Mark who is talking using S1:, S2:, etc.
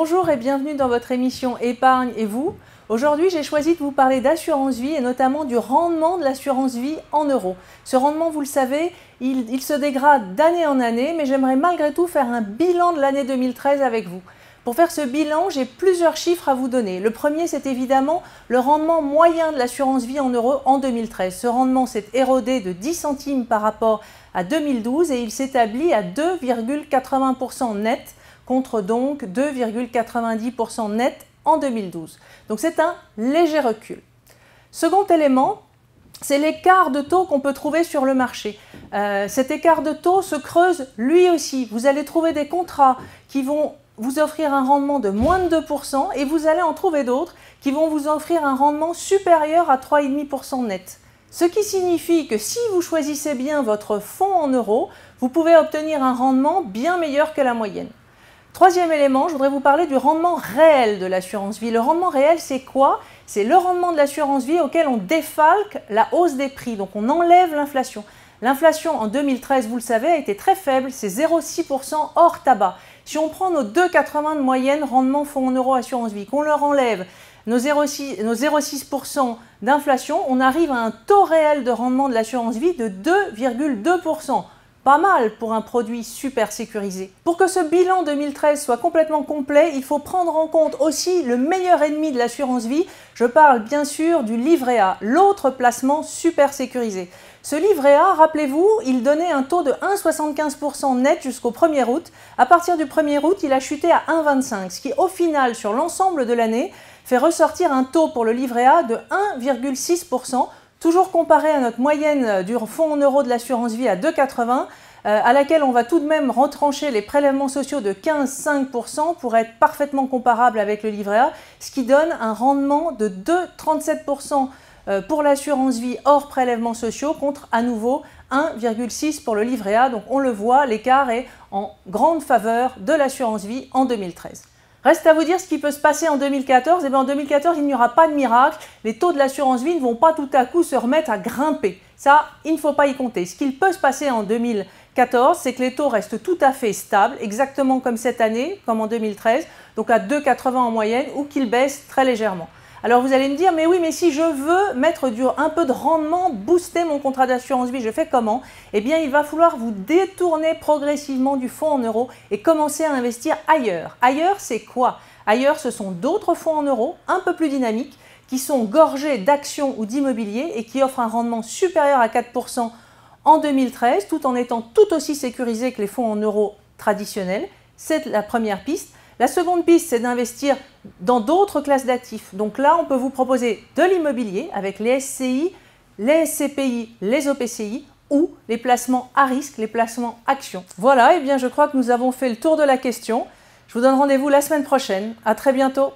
S1: Bonjour et bienvenue dans votre émission Épargne et vous. Aujourd'hui, j'ai choisi de vous parler d'assurance vie et notamment du rendement de l'assurance vie en euros. Ce rendement, vous le savez, il, se dégrade d'année en année, mais j'aimerais malgré tout faire un bilan de l'année 2013 avec vous. Pour faire ce bilan, j'ai plusieurs chiffres à vous donner. Le premier, c'est évidemment le rendement moyen de l'assurance vie en euros en 2013. Ce rendement s'est érodé de 10 centimes par rapport à 2012 et il s'établit à 2,80% net contre donc 2,90% net en 2012. Donc c'est un léger recul. Second élément, c'est l'écart de taux qu'on peut trouver sur le marché. Euh, cet écart de taux se creuse lui aussi. Vous allez trouver des contrats qui vont vous offrir un rendement de moins de 2% et vous allez en trouver d'autres qui vont vous offrir un rendement supérieur à 3,5% net. Ce qui signifie que si vous choisissez bien votre fonds en euros, vous pouvez obtenir un rendement bien meilleur que la moyenne. Troisième élément, je voudrais vous parler du rendement réel de l'assurance vie. Le rendement réel, c'est quoi C'est le rendement de l'assurance vie auquel on défalque la hausse des prix, donc on enlève l'inflation. L'inflation en 2013, vous le savez, a été très faible, c'est 0,6% hors tabac. Si on prend nos 2,80 de moyenne rendement fonds en euros assurance vie, qu'on leur enlève nos 0,6% d'inflation, on arrive à un taux réel de rendement de l'assurance vie de 2,2%. Pas mal pour un produit super sécurisé. Pour que ce bilan 2013 soit complètement complet, il faut prendre en compte aussi le meilleur ennemi de l'assurance vie. Je parle bien sûr du livret A, l'autre placement super sécurisé. Ce livret A, rappelez-vous, il donnait un taux de 1,75% net jusqu'au 1er août. À partir du 1er août, il a chuté à 1,25, ce qui au final sur l'ensemble de l'année fait ressortir un taux pour le livret A de 1,6% toujours comparé à notre moyenne euh, du fonds en euros de l'assurance vie à 2,80, euh, à laquelle on va tout de même retrancher les prélèvements sociaux de 15,5% pour être parfaitement comparable avec le livret A, ce qui donne un rendement de 2,37% euh, pour l'assurance vie hors prélèvements sociaux contre à nouveau 1,6 pour le livret A. Donc on le voit, l'écart est en grande faveur de l'assurance vie en 2013. Reste à vous dire ce qui peut se passer en 2014. Et eh bien en 2014, il n'y aura pas de miracle. Les taux de l'assurance vie ne vont pas tout à coup se remettre à grimper. Ça, il ne faut pas y compter. Ce qu'il peut se passer en 2014, c'est que les taux restent tout à fait stables, exactement comme cette année, comme en 2013, donc à 2,80 en moyenne, ou qu'ils baissent très légèrement. Alors vous allez me dire, mais oui, mais si je veux mettre un peu de rendement, booster mon contrat d'assurance vie, je fais comment Eh bien, il va falloir vous détourner progressivement du fonds en euros et commencer à investir ailleurs. Ailleurs, c'est quoi Ailleurs, ce sont d'autres fonds en euros, un peu plus dynamiques, qui sont gorgés d'actions ou d'immobilier et qui offrent un rendement supérieur à 4% en 2013, tout en étant tout aussi sécurisés que les fonds en euros traditionnels. C'est la première piste. La seconde piste, c'est d'investir dans d'autres classes d'actifs. Donc là, on peut vous proposer de l'immobilier avec les SCI, les SCPI, les OPCI ou les placements à risque, les placements actions. Voilà, et eh bien je crois que nous avons fait le tour de la question. Je vous donne rendez-vous la semaine prochaine. À très bientôt.